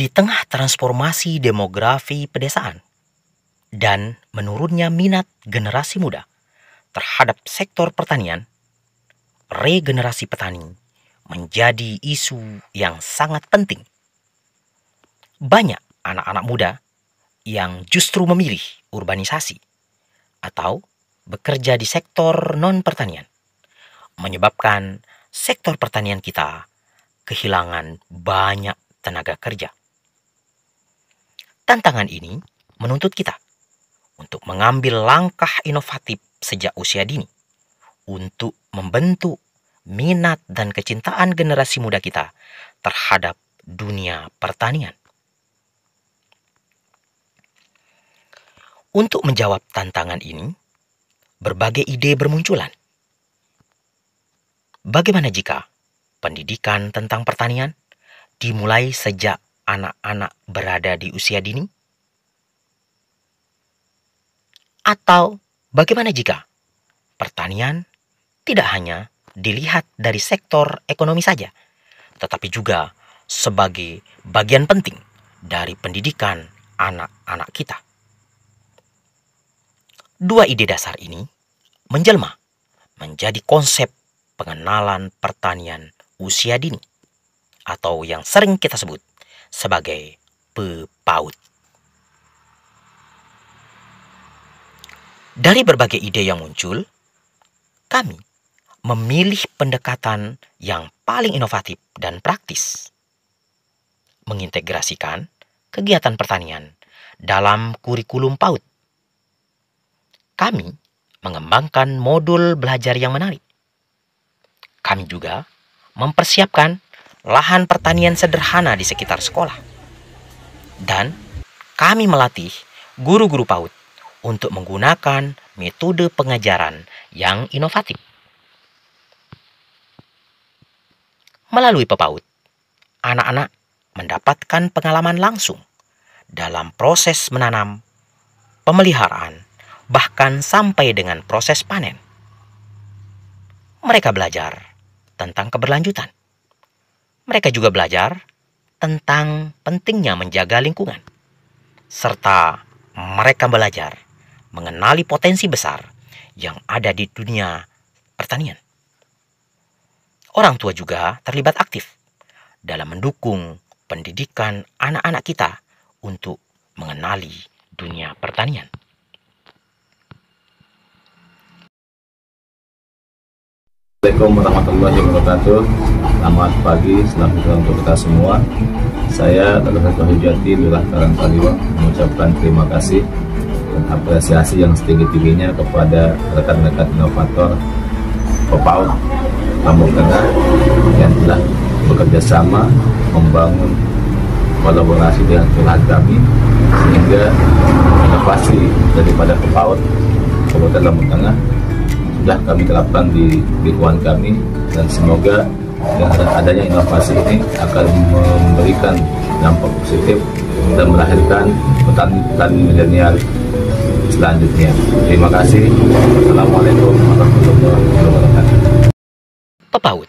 di tengah transformasi demografi pedesaan dan menurunnya minat generasi muda terhadap sektor pertanian, regenerasi petani menjadi isu yang sangat penting. Banyak anak-anak muda yang justru memilih urbanisasi atau bekerja di sektor non-pertanian, menyebabkan sektor pertanian kita kehilangan banyak tenaga kerja. Tantangan ini menuntut kita untuk mengambil langkah inovatif sejak usia dini untuk membentuk minat dan kecintaan generasi muda kita terhadap dunia pertanian. Untuk menjawab tantangan ini, berbagai ide bermunculan. Bagaimana jika pendidikan tentang pertanian dimulai sejak anak-anak berada di usia dini? Atau bagaimana jika pertanian tidak hanya dilihat dari sektor ekonomi saja, tetapi juga sebagai bagian penting dari pendidikan anak-anak kita? Dua ide dasar ini menjelma menjadi konsep pengenalan pertanian usia dini atau yang sering kita sebut sebagai pepaut. Dari berbagai ide yang muncul, kami memilih pendekatan yang paling inovatif dan praktis. Mengintegrasikan kegiatan pertanian dalam kurikulum PAUD. Kami mengembangkan modul belajar yang menarik. Kami juga mempersiapkan lahan pertanian sederhana di sekitar sekolah. Dan kami melatih guru-guru PAUD untuk menggunakan metode pengajaran yang inovatif. Melalui PAUD, anak-anak mendapatkan pengalaman langsung dalam proses menanam, pemeliharaan, bahkan sampai dengan proses panen. Mereka belajar tentang keberlanjutan mereka juga belajar tentang pentingnya menjaga lingkungan, serta mereka belajar mengenali potensi besar yang ada di dunia pertanian. Orang tua juga terlibat aktif dalam mendukung pendidikan anak-anak kita untuk mengenali dunia pertanian. Assalamualaikum warahmatullahi wabarakatuh Selamat pagi, selamat datang untuk kita semua Saya Tata Dr. Hujati, Lurah Karangkaliwa Mengucapkan terima kasih dan apresiasi yang setinggi-tingginya kepada rekan-rekan inovator POPAUD Lampung Tengah yang telah bekerja sama membangun kolaborasi dengan Tuhan kami sehingga inovasi daripada POPAUD Kabupaten Lampung Tengah sudah kami terapkan di lingkungan kami dan semoga dengan adanya inovasi ini akan memberikan dampak positif dan melahirkan petani-petani milenial selanjutnya. Terima kasih. Assalamualaikum warahmatullahi wabarakatuh. Pepaut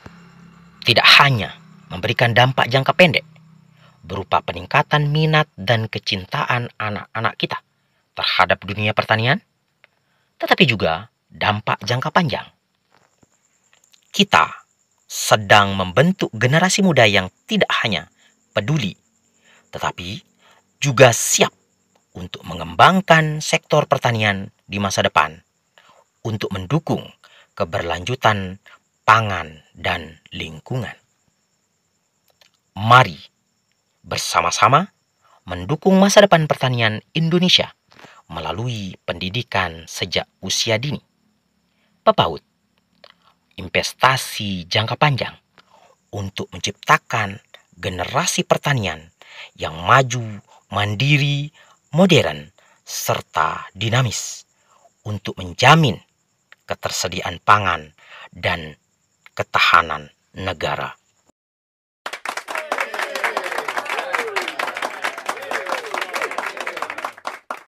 tidak hanya memberikan dampak jangka pendek berupa peningkatan minat dan kecintaan anak-anak kita terhadap dunia pertanian, tetapi juga dampak jangka panjang. Kita sedang membentuk generasi muda yang tidak hanya peduli, tetapi juga siap untuk mengembangkan sektor pertanian di masa depan untuk mendukung keberlanjutan pangan dan lingkungan. Mari bersama-sama mendukung masa depan pertanian Indonesia melalui pendidikan sejak usia dini pepaut, investasi jangka panjang untuk menciptakan generasi pertanian yang maju, mandiri, modern, serta dinamis untuk menjamin ketersediaan pangan dan ketahanan negara.